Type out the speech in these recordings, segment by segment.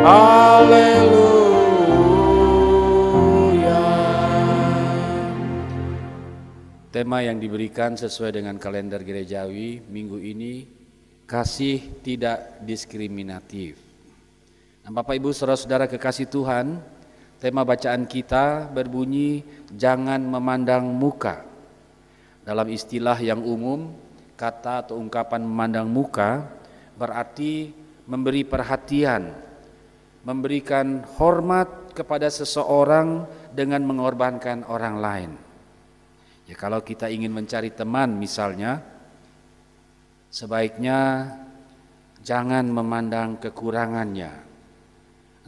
Haleluya. Tema yang diberikan sesuai dengan kalender gerejawi minggu ini kasih tidak diskriminatif. Nah, Bapak Ibu Saudara-saudara kekasih Tuhan, tema bacaan kita berbunyi jangan memandang muka. Dalam istilah yang umum, kata atau ungkapan memandang muka berarti memberi perhatian memberikan hormat kepada seseorang dengan mengorbankan orang lain. Ya kalau kita ingin mencari teman misalnya, sebaiknya jangan memandang kekurangannya.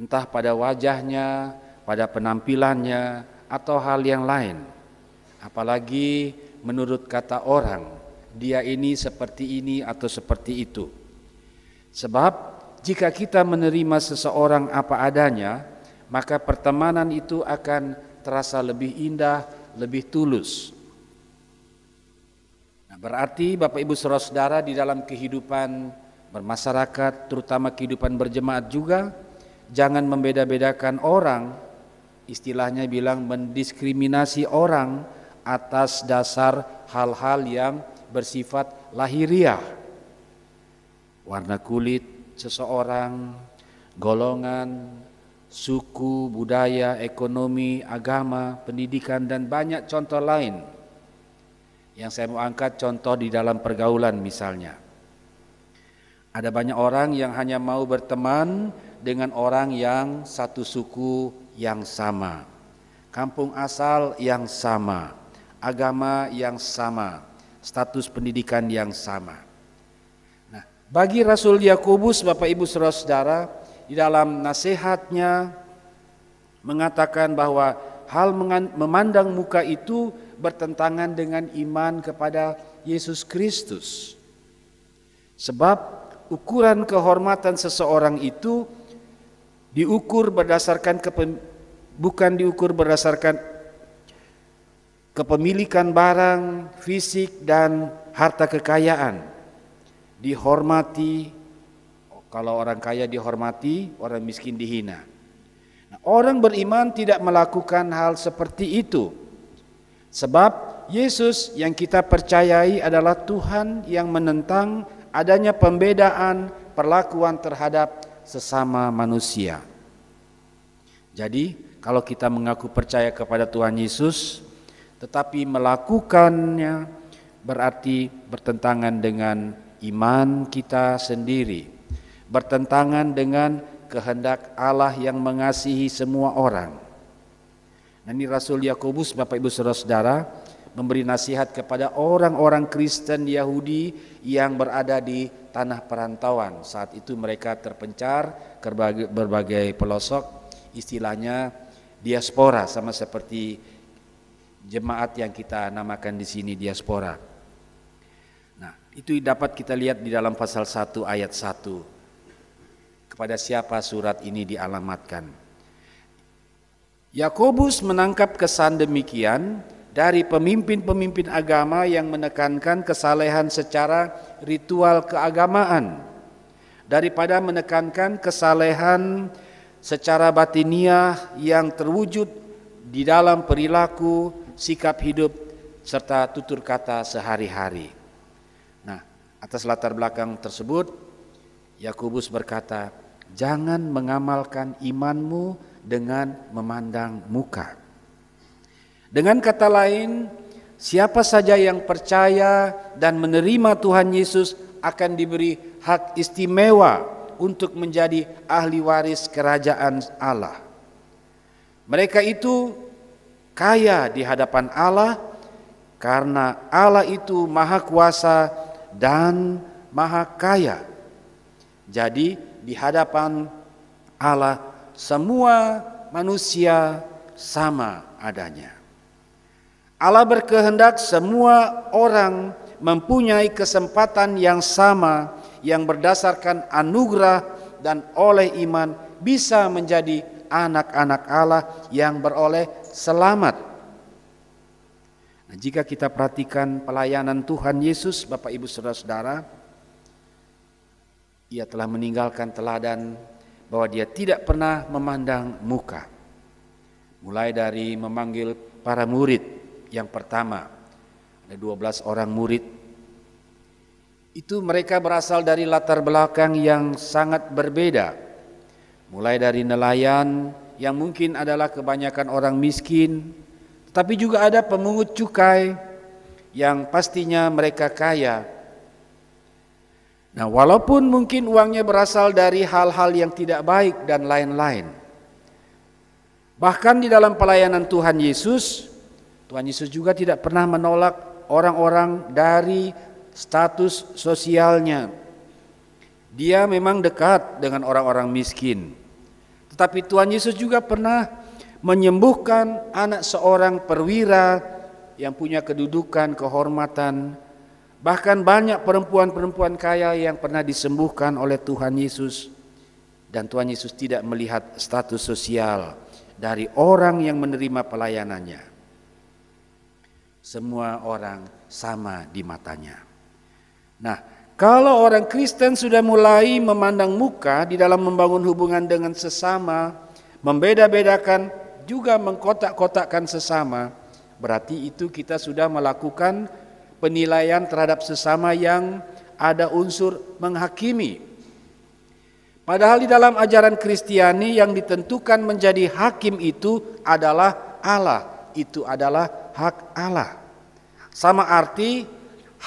Entah pada wajahnya, pada penampilannya, atau hal yang lain. Apalagi menurut kata orang, dia ini seperti ini atau seperti itu. Sebab jika kita menerima seseorang apa adanya, maka pertemanan itu akan terasa lebih indah, lebih tulus. Nah, berarti Bapak Ibu Saudara di dalam kehidupan bermasyarakat, terutama kehidupan berjemaat juga, jangan membeda-bedakan orang, istilahnya bilang mendiskriminasi orang atas dasar hal-hal yang bersifat lahiriah. Warna kulit, seseorang, golongan, suku, budaya, ekonomi, agama, pendidikan, dan banyak contoh lain. Yang saya mau angkat contoh di dalam pergaulan misalnya. Ada banyak orang yang hanya mau berteman dengan orang yang satu suku yang sama, kampung asal yang sama, agama yang sama, status pendidikan yang sama. Bagi Rasul Yakobus Bapak Ibu Saudara saudara di dalam nasihatnya mengatakan bahwa hal memandang muka itu bertentangan dengan iman kepada Yesus Kristus. Sebab ukuran kehormatan seseorang itu diukur berdasarkan kepem, bukan diukur berdasarkan kepemilikan barang, fisik dan harta kekayaan dihormati, kalau orang kaya dihormati, orang miskin dihina. Nah, orang beriman tidak melakukan hal seperti itu. Sebab Yesus yang kita percayai adalah Tuhan yang menentang adanya pembedaan perlakuan terhadap sesama manusia. Jadi, kalau kita mengaku percaya kepada Tuhan Yesus tetapi melakukannya berarti bertentangan dengan iman kita sendiri bertentangan dengan kehendak Allah yang mengasihi semua orang. Nah, ini Rasul Yakobus Bapak Ibu Saudara-saudara memberi nasihat kepada orang-orang Kristen Yahudi yang berada di tanah perantauan. Saat itu mereka terpencar ke berbagai, berbagai pelosok, istilahnya diaspora sama seperti jemaat yang kita namakan di sini diaspora. Itu dapat kita lihat di dalam pasal 1 ayat 1. Kepada siapa surat ini dialamatkan? Yakobus menangkap kesan demikian dari pemimpin-pemimpin agama yang menekankan kesalehan secara ritual keagamaan daripada menekankan kesalehan secara batiniah yang terwujud di dalam perilaku, sikap hidup serta tutur kata sehari-hari. Atas latar belakang tersebut, Yakobus berkata, "Jangan mengamalkan imanmu dengan memandang muka." Dengan kata lain, siapa saja yang percaya dan menerima Tuhan Yesus akan diberi hak istimewa untuk menjadi ahli waris kerajaan Allah. Mereka itu kaya di hadapan Allah karena Allah itu maha kuasa dan maha kaya. Jadi di hadapan Allah semua manusia sama adanya. Allah berkehendak semua orang mempunyai kesempatan yang sama yang berdasarkan anugerah dan oleh iman bisa menjadi anak-anak Allah yang beroleh selamat Nah, jika kita perhatikan pelayanan Tuhan Yesus, Bapak Ibu Saudara-saudara, ia telah meninggalkan teladan bahwa dia tidak pernah memandang muka. Mulai dari memanggil para murid yang pertama, ada 12 orang murid. Itu mereka berasal dari latar belakang yang sangat berbeda. Mulai dari nelayan yang mungkin adalah kebanyakan orang miskin, tapi juga ada pemungut cukai yang pastinya mereka kaya. Nah, walaupun mungkin uangnya berasal dari hal-hal yang tidak baik dan lain-lain. Bahkan di dalam pelayanan Tuhan Yesus, Tuhan Yesus juga tidak pernah menolak orang-orang dari status sosialnya. Dia memang dekat dengan orang-orang miskin. Tetapi Tuhan Yesus juga pernah menyembuhkan anak seorang perwira yang punya kedudukan, kehormatan. Bahkan banyak perempuan-perempuan kaya yang pernah disembuhkan oleh Tuhan Yesus. Dan Tuhan Yesus tidak melihat status sosial dari orang yang menerima pelayanannya. Semua orang sama di matanya. Nah, kalau orang Kristen sudah mulai memandang muka di dalam membangun hubungan dengan sesama, membeda-bedakan juga mengkotak-kotakkan sesama, berarti itu kita sudah melakukan penilaian terhadap sesama yang ada unsur menghakimi. Padahal di dalam ajaran Kristiani yang ditentukan menjadi hakim itu adalah Allah, itu adalah hak Allah. Sama arti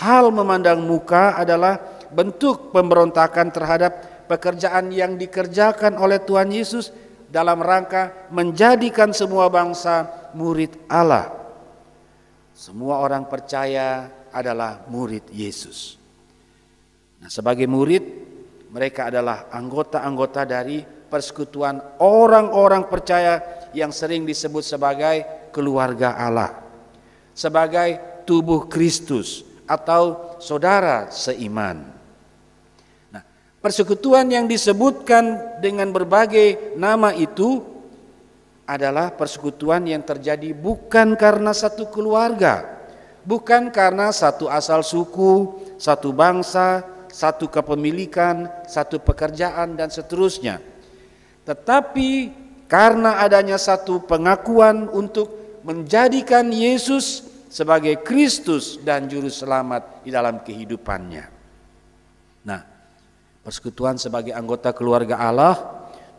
hal memandang muka adalah bentuk pemberontakan terhadap pekerjaan yang dikerjakan oleh Tuhan Yesus dalam rangka menjadikan semua bangsa murid Allah. Semua orang percaya adalah murid Yesus. Nah, sebagai murid, mereka adalah anggota-anggota dari persekutuan orang-orang percaya yang sering disebut sebagai keluarga Allah, sebagai tubuh Kristus atau saudara seiman. Persekutuan yang disebutkan dengan berbagai nama itu adalah persekutuan yang terjadi bukan karena satu keluarga, bukan karena satu asal suku, satu bangsa, satu kepemilikan, satu pekerjaan, dan seterusnya. Tetapi karena adanya satu pengakuan untuk menjadikan Yesus sebagai Kristus dan Juru Selamat di dalam kehidupannya. Nah, Persekutuan sebagai anggota keluarga Allah,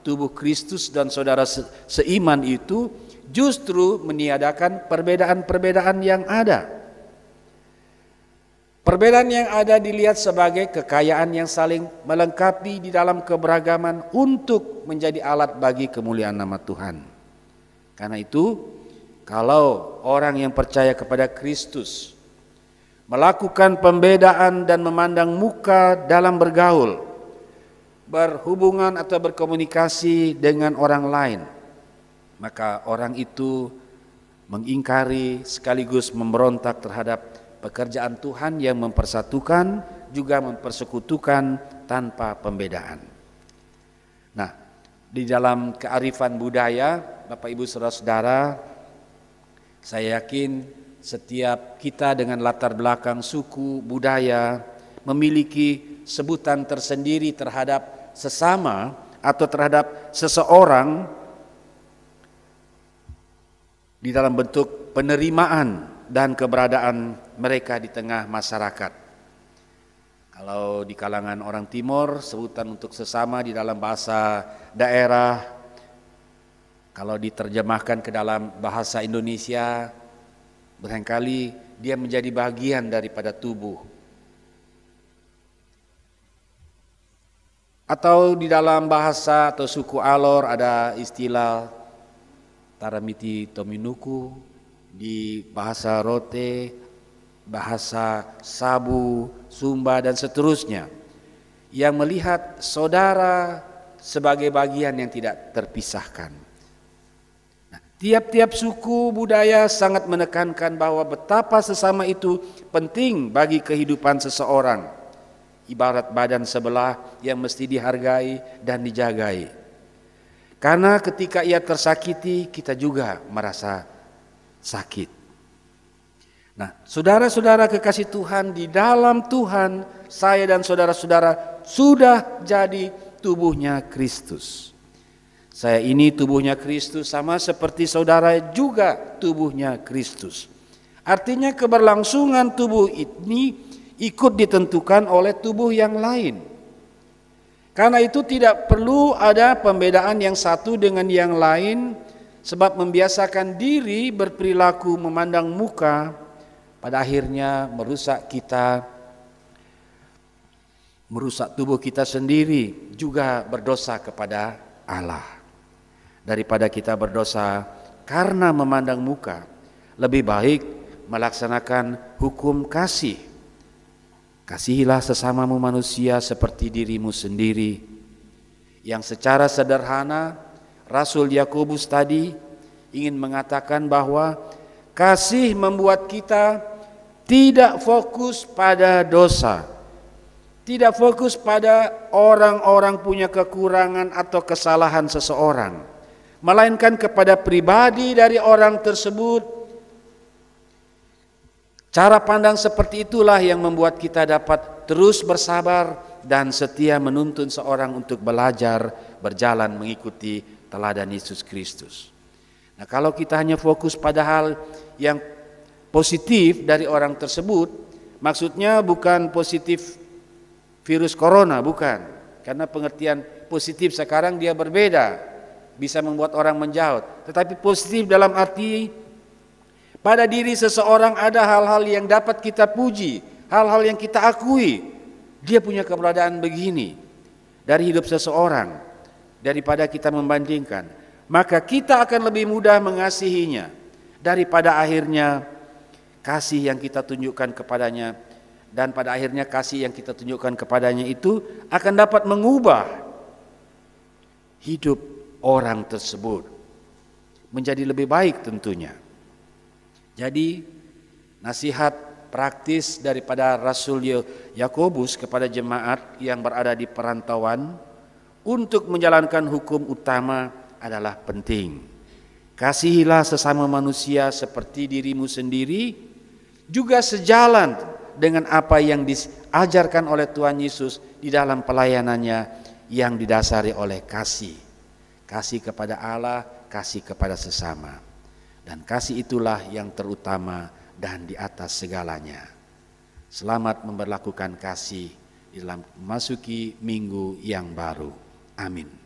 tubuh Kristus dan saudara se seiman itu justru meniadakan perbedaan-perbedaan yang ada. Perbedaan yang ada dilihat sebagai kekayaan yang saling melengkapi di dalam keberagaman untuk menjadi alat bagi kemuliaan nama Tuhan. Karena itu, kalau orang yang percaya kepada Kristus melakukan pembedaan dan memandang muka dalam bergaul, berhubungan atau berkomunikasi dengan orang lain, maka orang itu mengingkari sekaligus memberontak terhadap pekerjaan Tuhan yang mempersatukan juga mempersekutukan tanpa pembedaan. Nah, di dalam kearifan budaya, Bapak Ibu Saudara-saudara, saya yakin setiap kita dengan latar belakang suku, budaya memiliki sebutan tersendiri terhadap sesama atau terhadap seseorang di dalam bentuk penerimaan dan keberadaan mereka di tengah masyarakat. Kalau di kalangan orang timur sebutan untuk sesama di dalam bahasa daerah kalau diterjemahkan ke dalam bahasa Indonesia barangkali dia menjadi bagian daripada tubuh Atau di dalam bahasa atau suku Alor ada istilah taramiti tominuku, di bahasa Rote, bahasa Sabu, Sumba dan seterusnya. Yang melihat saudara sebagai bagian yang tidak terpisahkan. Nah, tiap-tiap suku budaya sangat menekankan bahwa betapa sesama itu penting bagi kehidupan seseorang ibarat badan sebelah yang mesti dihargai dan dijagai. Karena ketika ia tersakiti, kita juga merasa sakit. Nah, saudara-saudara kekasih Tuhan, di dalam Tuhan, saya dan saudara-saudara sudah jadi tubuhnya Kristus. Saya ini tubuhnya Kristus, sama seperti saudara juga tubuhnya Kristus. Artinya, keberlangsungan tubuh ini ikut ditentukan oleh tubuh yang lain. Karena itu tidak perlu ada pembedaan yang satu dengan yang lain sebab membiasakan diri berperilaku memandang muka pada akhirnya merusak kita merusak tubuh kita sendiri juga berdosa kepada Allah. Daripada kita berdosa karena memandang muka, lebih baik melaksanakan hukum kasih Kasihilah sesamamu manusia seperti dirimu sendiri. Yang secara sederhana Rasul Yakobus tadi ingin mengatakan bahwa kasih membuat kita tidak fokus pada dosa. Tidak fokus pada orang-orang punya kekurangan atau kesalahan seseorang, melainkan kepada pribadi dari orang tersebut Cara pandang seperti itulah yang membuat kita dapat terus bersabar dan setia menuntun seorang untuk belajar berjalan mengikuti teladan Yesus Kristus. Nah, kalau kita hanya fokus pada hal yang positif dari orang tersebut, maksudnya bukan positif virus corona, bukan. Karena pengertian positif sekarang dia berbeda, bisa membuat orang menjauh. Tetapi positif dalam arti pada diri seseorang ada hal-hal yang dapat kita puji, hal-hal yang kita akui. Dia punya keberadaan begini dari hidup seseorang daripada kita membandingkan. Maka kita akan lebih mudah mengasihinya daripada akhirnya kasih yang kita tunjukkan kepadanya dan pada akhirnya kasih yang kita tunjukkan kepadanya itu akan dapat mengubah hidup orang tersebut menjadi lebih baik tentunya. Jadi nasihat praktis daripada Rasul Yakobus kepada jemaat yang berada di perantauan untuk menjalankan hukum utama adalah penting. Kasihilah sesama manusia seperti dirimu sendiri juga sejalan dengan apa yang diajarkan oleh Tuhan Yesus di dalam pelayanannya yang didasari oleh kasih. Kasih kepada Allah, kasih kepada sesama dan kasih itulah yang terutama dan di atas segalanya. Selamat memperlakukan kasih dalam memasuki minggu yang baru. Amin.